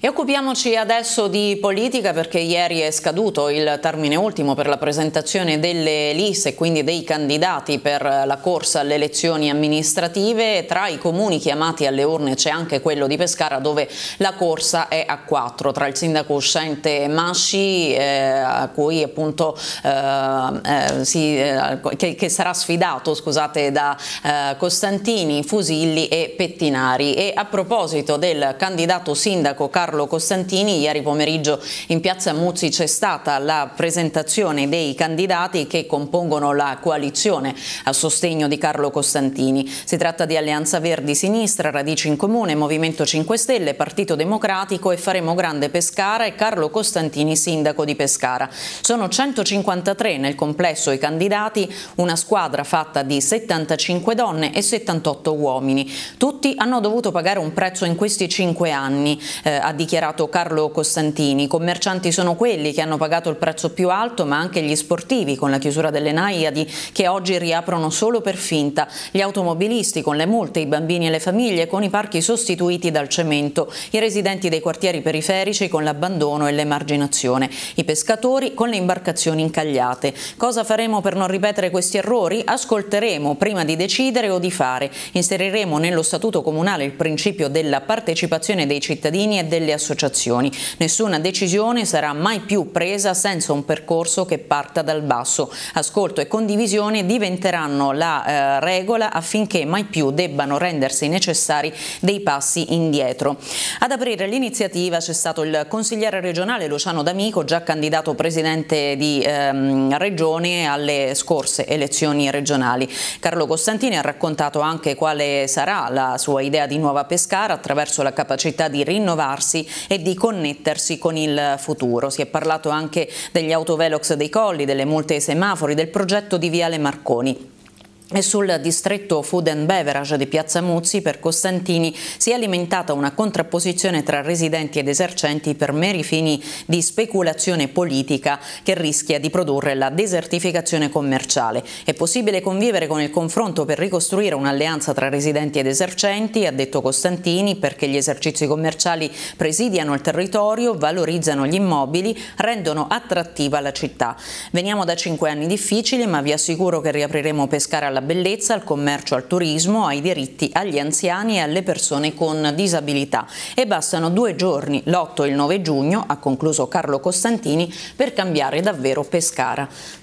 E occupiamoci adesso di politica perché ieri è scaduto il termine ultimo per la presentazione delle liste e quindi dei candidati per la corsa alle elezioni amministrative. Tra i comuni chiamati alle urne c'è anche quello di Pescara dove la corsa è a quattro tra il sindaco uscente Masci eh, a cui appunto eh, eh, eh che, che, sarà sfidato scusate, da eh, Costantini, Fusilli e Pettinari. E a proposito del candidato sindaco Carlo Carlo Costantini. Ieri pomeriggio in piazza Muzzi c'è stata la presentazione dei candidati che compongono la coalizione a sostegno di Carlo Costantini. Si tratta di Alleanza Verdi Sinistra, Radici in Comune, Movimento 5 Stelle, Partito Democratico e Faremo Grande Pescara e Carlo Costantini, sindaco di Pescara. Sono 153 nel complesso i candidati, una squadra fatta di 75 donne e 78 uomini. Tutti hanno dovuto pagare un prezzo in questi 5 anni, eh, a dichiarato Carlo Costantini. I commercianti sono quelli che hanno pagato il prezzo più alto, ma anche gli sportivi, con la chiusura delle Naiadi, che oggi riaprono solo per finta, gli automobilisti con le multe, i bambini e le famiglie, con i parchi sostituiti dal cemento, i residenti dei quartieri periferici con l'abbandono e l'emarginazione, i pescatori con le imbarcazioni incagliate. Cosa faremo per non ripetere questi errori? Ascolteremo prima di decidere o di fare. Inseriremo nello Statuto Comunale il principio della partecipazione dei cittadini e delle delle associazioni. Nessuna decisione sarà mai più presa senza un percorso che parta dal basso. Ascolto e condivisione diventeranno la eh, regola affinché mai più debbano rendersi necessari dei passi indietro. Ad aprire l'iniziativa c'è stato il consigliere regionale Luciano D'Amico, già candidato presidente di ehm, regione alle scorse elezioni regionali. Carlo Costantini ha raccontato anche quale sarà la sua idea di nuova Pescara attraverso la capacità di rinnovarsi reinventarsi e di connettersi con il futuro. Si è parlato anche degli autovelox dei colli, delle multe ai semafori, del progetto di Viale Marconi e sul distretto Food and Beverage di Piazza Muzzi per Costantini si è alimentata una contrapposizione tra residenti ed esercenti per meri fini di speculazione politica che rischia di produrre la desertificazione commerciale. È possibile convivere con il confronto per ricostruire un'alleanza tra residenti ed esercenti, ha detto Costantini, perché gli esercizi commerciali presidiano il territorio, valorizzano gli immobili, rendono attrattiva la città. Veniamo da cinque anni difficili, ma vi assicuro che riapriremo pescare alla alla bellezza, al commercio, al turismo, ai diritti agli anziani e alle persone con disabilità. E bastano due giorni, l'8 e il 9 giugno, ha concluso Carlo Costantini, per cambiare davvero Pescara.